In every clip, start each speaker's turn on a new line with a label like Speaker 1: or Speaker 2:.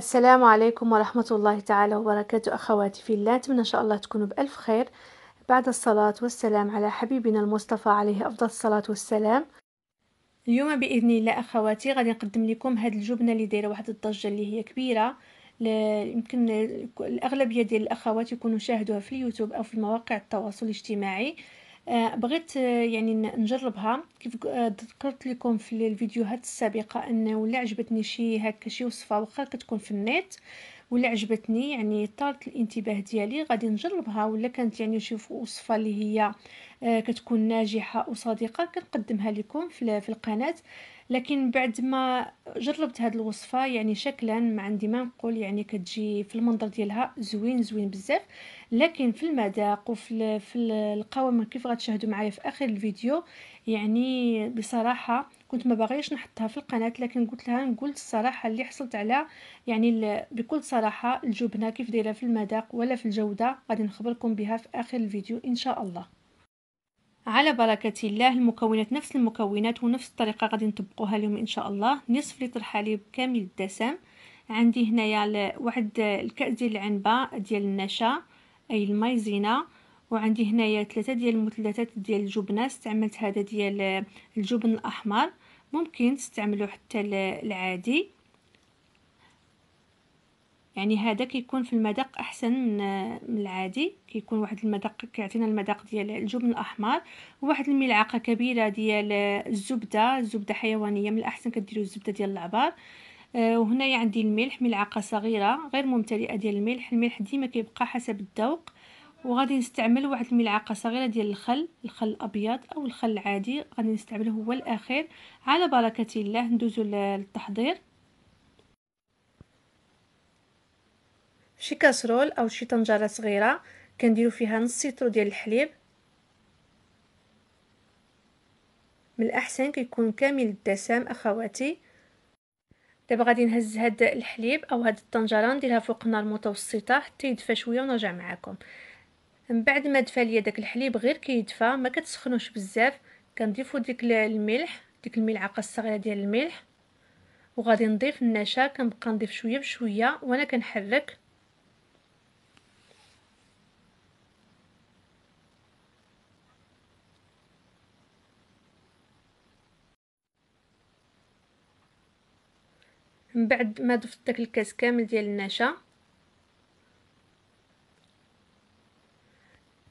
Speaker 1: السلام عليكم ورحمة الله تعالى وبركاته أخواتي في الله أتمنى إن شاء الله تكونوا بألف خير بعد الصلاة والسلام على حبيبنا المصطفى عليه أفضل الصلاة والسلام اليوم بإذن الله أخواتي غادي نقدم لكم هاد الجبنة اللي دايرة واحد الضجة اللي هي كبيرة يمكن الأغلبية ديال الأخوات يكونوا شاهدوها في اليوتيوب أو في مواقع التواصل الاجتماعي آه، بغيت آه، يعني نجربها كيف آه، ذكرت لكم في الفيديوهات السابقه انه ولا عجبتني شي هكا شي وصفه واخا كتكون في النت ولا عجبتني يعني طارت الانتباه ديالي غادي نجربها ولا كانت يعني نشوف وصفه اللي هي كتكون ناجحه وصديقه كنقدمها لكم في القناه لكن بعد ما جربت هاد الوصفه يعني شكلا ما عندي ما نقول يعني كتجي في المنظر ديالها زوين زوين بزاف لكن في المذاق وفي في القوام كيف غتشاهدوا معايا في اخر الفيديو يعني بصراحه كنت ما باغيش نحطها في القناه لكن قلت لها نقول الصراحه اللي حصلت على يعني بكل صراحه الجبنه كيف دايره في المذاق ولا في الجوده غادي نخبركم بها في اخر الفيديو ان شاء الله على بركة الله المكونات نفس المكونات ونفس الطريقة غادي نطبقوها اليوم إن شاء الله نصف لتر حليب كامل الدسم عندي هنايا واحد الكأس ديال العنبة ديال النشا أي المايزينا وعندي هنايا ثلاثة ديال المثلثات ديال الجبنة استعملت هذا ديال الجبن الأحمر ممكن تستعملوا حتى العادي يعني هذا كيكون في المذاق احسن آه، من العادي كيكون واحد المذاق كيعطينا المذاق ديال الجبن الاحمر وواحد الملعقه كبيره ديال آه، الزبده الزبده حيوانيه من الاحسن كديروا الزبده ديال العبار آه، وهنايا عندي الملح ملعقه صغيره غير ممتلئه ديال الملح الملح ديما كيبقى حسب الذوق وغادي نستعمل واحد الملعقه صغيره ديال الخل الخل الابيض او الخل العادي غادي نستعمله هو الاخير على بركه الله ندوزو للتحضير شي كاسرول او شي طنجره صغيره كنديرو فيها نص سيترو ديال الحليب من الاحسن كيكون كامل الدسام اخواتي دابا غادي نهز هاد الحليب او هاد الطنجره نديرها فوق النار متوسطه حتى يدفى شويه ونرجع معكم من بعد ما دفى ليا داك الحليب غير كيدفى ما كتسخنوش بزاف كنضيفو ديك الملح ديك الملعقه الصغيره ديال الملح وغادي نضيف النشا كنبقى نضيف شويه بشويه وانا كنحرك من بعد ما ضفت داك الكاس كامل ديال النشا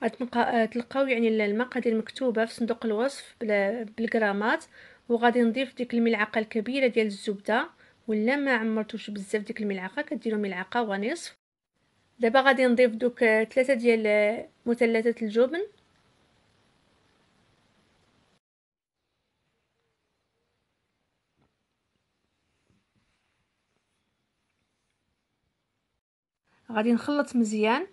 Speaker 1: غتبقى تلقاو يعني المقادير مكتوبه في صندوق الوصف بالغرامات وغادي نضيف ديك الملعقه الكبيره ديال الزبده ولا ما عمرتوش بزاف ديك الملعقه كديروا ملعقه ونصف دابا غادي نضيف دوك ثلاثه ديال مثلثات الجبن غادي نخلط مزيان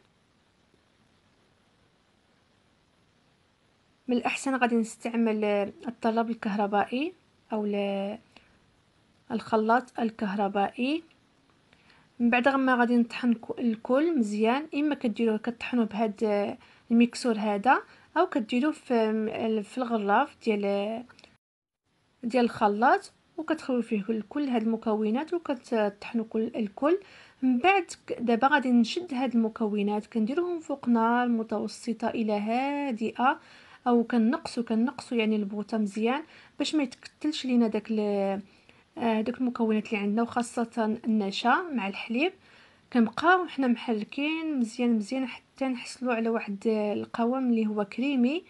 Speaker 1: من الاحسن غادي نستعمل الطلاب الكهربائي او الخلاط الكهربائي من بعد ما غادي نطحن الكل مزيان اما كديروه كطحنوا بهاد الميكسور هذا او كديروه في في الغلاف ديال ديال الخلاط وكتخليو فيه الكل هاد المكونات وكتطحنوا كل الكل من بعد دابا غادي نشد هاد المكونات كنديرهم فوق نار متوسطه الى هادئه او كنقصو كنقصو يعني البوطه مزيان باش ما يتكتلش لينا داك آه، داك المكونات اللي عندنا وخاصه النشا مع الحليب كنبقاو حنا محركين مزيان مزيان حتى نحصلوا على واحد القوام اللي هو كريمي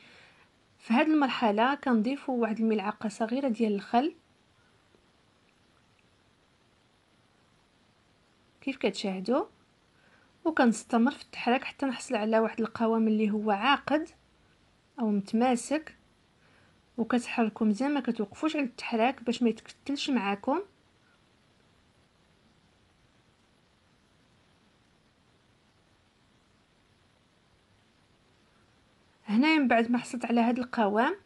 Speaker 1: في هذه المرحله كنضيفوا واحد الملعقه صغيره ديال الخل كيف كتشاهدوا وكنستمر في التحريك حتى نحصل على واحد القوام اللي هو عاقد او متماسك وكتحركوا مزيان ما كتوقفوش على التحريك باش ما يتكتلش معاكم هنا من بعد ما حصلت على هذا القوام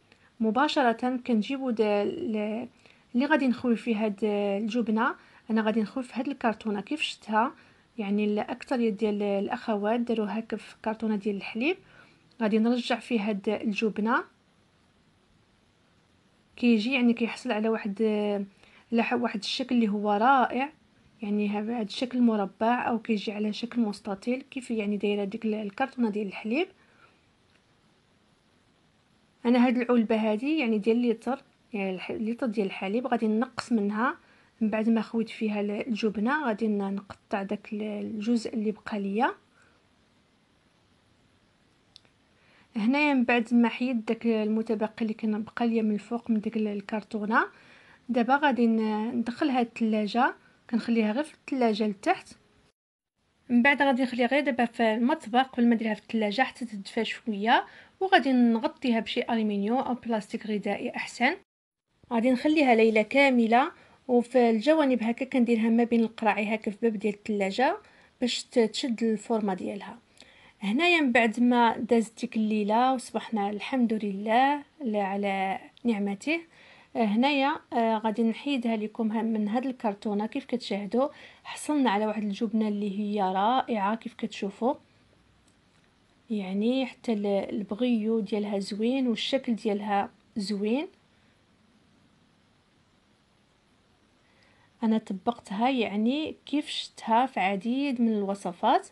Speaker 1: مباشره كنجيبوا اللي غادي نخوي فيه هاد الجبنه انا غادي نخرج في هاد الكرتونه كيف شتها يعني الاكثريه ديال الاخوات داروا هكا في كرتونه ديال الحليب غادي نرجع فيه هاد الجبنه كيجي يعني كيحصل على واحد على واحد الشكل اللي هو رائع يعني هذا الشكل مربع او كيجي على شكل مستطيل كيف يعني دايره ديك الكرتونه ديال الحليب انا هاد العلبه هادي يعني ديال ليتر يعني ليتر ديال الحليب غادي نقص منها من بعد ما خويت فيها الجبنه غادي نقطع داك الجزء اللي بقى ليا هنايا من بعد ما حيدت داك المتبقي اللي كان بقى ليا من الفوق من ديك الكرتونه دابا غادي ندخلها الثلاجه كنخليها غير في الثلاجه لتحت من بعد غادي نخليها غير دابا في المطبخ قبل ما نديرها في الثلاجه حتى تدفى شويه وغادي نغطيها بشي الومنيوم او بلاستيك غذائي احسن غادي نخليها ليله كامله وفي الجوانب هكا كنديرها ما بين القراعي هكا في باب ديال الثلاجه باش تشد الفورمه ديالها هنايا من بعد ما دازت ديك الليله وصبحنا الحمد لله على نعمته آه، هنايا آه، غادي نحيدها لكم من هاد الكرتونه كيف كتشاهدوا حصلنا على واحد الجبنه اللي هي رائعه كيف كتشوفوا يعني حتى البغيو ديالها زوين والشكل ديالها زوين انا طبقتها يعني كيف شتها في عديد من الوصفات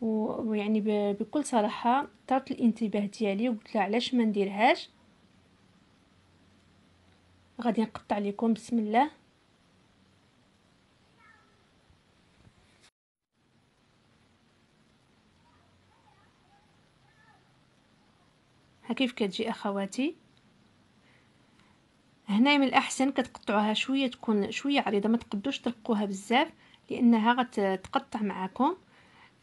Speaker 1: ويعني بكل صراحه طرت الانتباه ديالي وقلت لها علاش ما نديرهاش غادي نقطع لكم بسم الله كيف كتجي اخواتي هنا من الاحسن كتقطعوها شويه تكون شويه عريضه ما تقدوش ترقوها بزاف لانها غتقطع معكم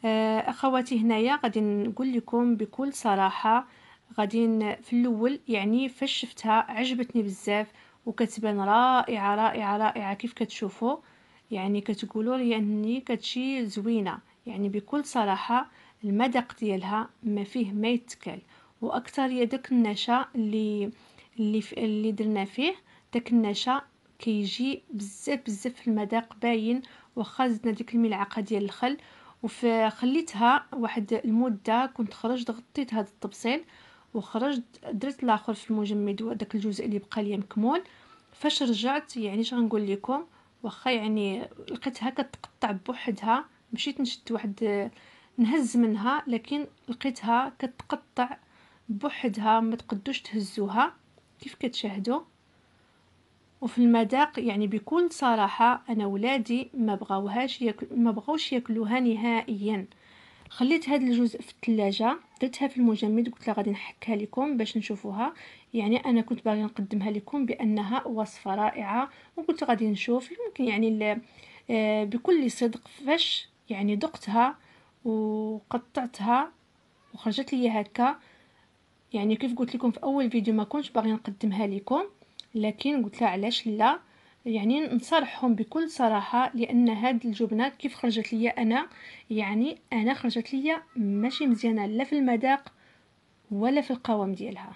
Speaker 1: آه، اخواتي هنايا غادي نقول لكم بكل صراحه غادي في الاول يعني فاش شفتها عجبتني بزاف وكتبان رائعه رائعه رائعه كيف كتشوفوا يعني كتقولوا لي اني كتشي زوينه يعني بكل صراحه المذاق ديالها ما فيه ما يتكال واكثر هي داك النشا اللي اللي في اللي درنا فيه داك النشا كيجي بزاف بزاف المذاق باين واخا زدنا ديك الملعقه ديال الخل وخليتها واحد المده كنت خرجت غطيت هذا الطبسيل وخرجت درت الاخر في المجمد وداك الجزء اللي بقى ليا مكمول فاش رجعت يعني اش غنقول لكم واخا يعني لقيتها كتقطع بوحدها مشيت نشد واحد نهز منها لكن لقيتها كتقطع بوحدها ما تقدوش تهزوها كيف كتشاهدوا وفي المذاق يعني بكل صراحة أنا ولادي ما بغاوهاش ياكل ما بغاوش ياكلوها نهائيا خليت هذا الجزء في الثلاجة درتها في المجمد قلت لها غادي نحكها لكم باش نشوفوها يعني انا كنت باغي نقدمها لكم بانها وصفه رائعه وقلت غادي نشوف يمكن يعني آه، بكل صدق فاش يعني دقتها وقطعتها وخرجت لي هكا يعني كيف قلت لكم في اول فيديو ما كنتش باغي نقدمها لكم لكن قلت لها علاش لا يعني نصرحهم بكل صراحه لان هاد الجبنه كيف خرجت لي انا يعني انا خرجت لي ماشي مزيانه لا في المذاق ولا في القوام ديالها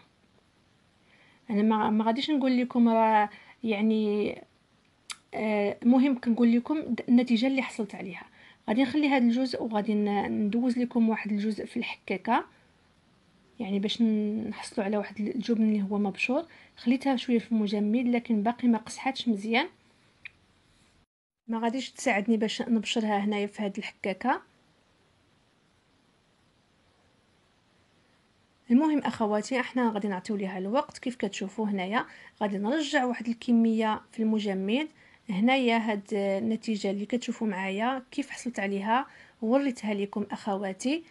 Speaker 1: انا ما ما غاديش نقول لكم راه يعني آه، مهم كنقول لكم النتيجه اللي حصلت عليها غادي نخلي هذا الجزء وغادي ندوز لكم واحد الجزء في الحكاكه يعني باش نحصلوا على واحد الجبن اللي هو مبشور خليتها شويه في المجمد لكن باقي ما قصحتش مزيان ما غاديش تساعدني باش نبشرها هنايا في هاد الحكاكه المهم اخواتي احنا غادي نعطيو ليها الوقت كيف كتشوفوا هنايا غادي نرجع واحد الكميه في المجمد هنايا هاد النتيجه اللي كتشوفوا معايا كيف حصلت عليها وريتها لكم اخواتي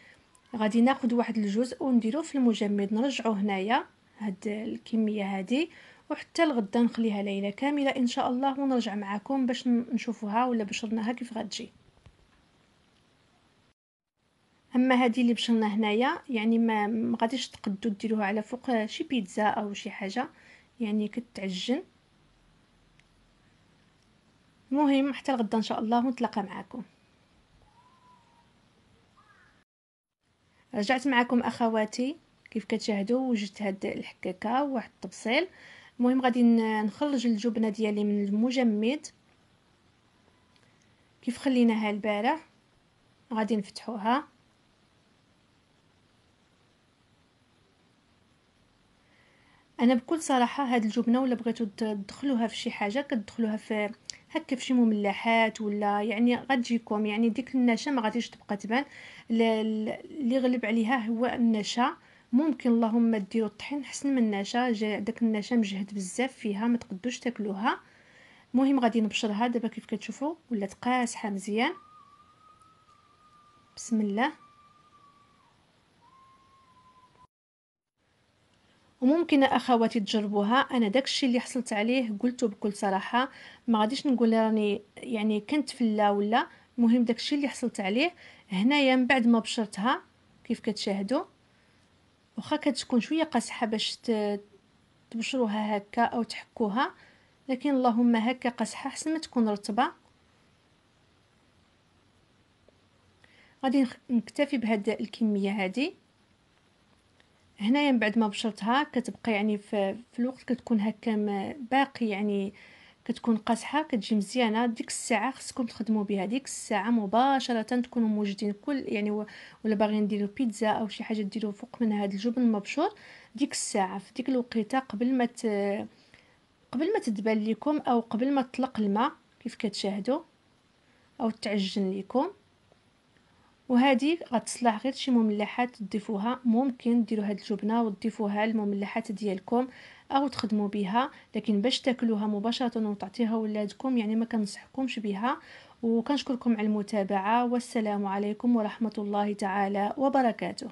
Speaker 1: غادي ناخد واحد الجزء ونديرو في المجمد نرجعو هنايا هاد الكميه هادي وحتى لغدا نخليها ليله كامله ان شاء الله ونرجع معكم باش نشوفوها ولا بشرناها كيف غتجي اما هادي اللي بشرنا هنايا يعني ما غاديش تقدو ديروها على فوق شي بيتزا او شي حاجه يعني كتعجن المهم حتى لغدا ان شاء الله ونتلاقى معكم رجعت معكم اخواتي كيف كتشاهدوا وجدت هاد الحكاكه وواحد التبصيل المهم غادي نخرج الجبنه ديالي من المجمد كيف خليناها البارح غادي نفتحوها انا بكل صراحه هاد الجبنه ولا بغيتو تدخلوها في شي حاجه كتدخلوها في هكا فشي مملحات ولا يعني غتجيكم يعني ديك النشا ما غاديش تبقى تبان اللي غلب عليها هو النشا ممكن اللهم ديروا الطحين حسن من النشا جا داك النشا مجهد بزاف فيها ما تقدوش تاكلوها المهم غادي نبشرها دابا كيف كتشوفوا ولات قاسحه مزيان بسم الله وممكن اخواتي تجربوها انا داكشي اللي حصلت عليه قلته بكل صراحه ما غاديش نقول راني يعني كنت في لا ولا المهم داكشي اللي حصلت عليه هنايا من بعد ما بشرتها كيف كتشاهدوا واخا كتكون شويه قاصحه باش تبشروها هكا او تحكوها لكن اللهم هكا قاصحه حسن ما تكون رطبه غادي نكتفي بهاد الكميه هذه هنايا من بعد ما بشرتها كتبقى يعني في, في الوقت كتكون هكا باقي يعني كتكون قاصحه كتجي مزيانه ديك الساعه خصكم تخدموا بها ديك الساعه مباشره تكونوا موجودين كل يعني ولا باغيين نديروا بيتزا او شي حاجه ديروا فوق من هذا الجبن المبشور ديك الساعه في ديك الوقيته قبل ما ت... قبل ما تدبل لكم او قبل ما تطلق الماء كيف كتشاهدوا او تعجن لكم وهذه غتصلح غير شي مملحات تضيفوها ممكن ديروا هاد الجبنه وتضيفوها للمملحات ديالكم او تخدموا بها لكن باش تاكلوها مباشره وتعطيها ولادكم يعني ما كنصحكمش بها وكنشكركم على المتابعه والسلام عليكم ورحمه الله تعالى وبركاته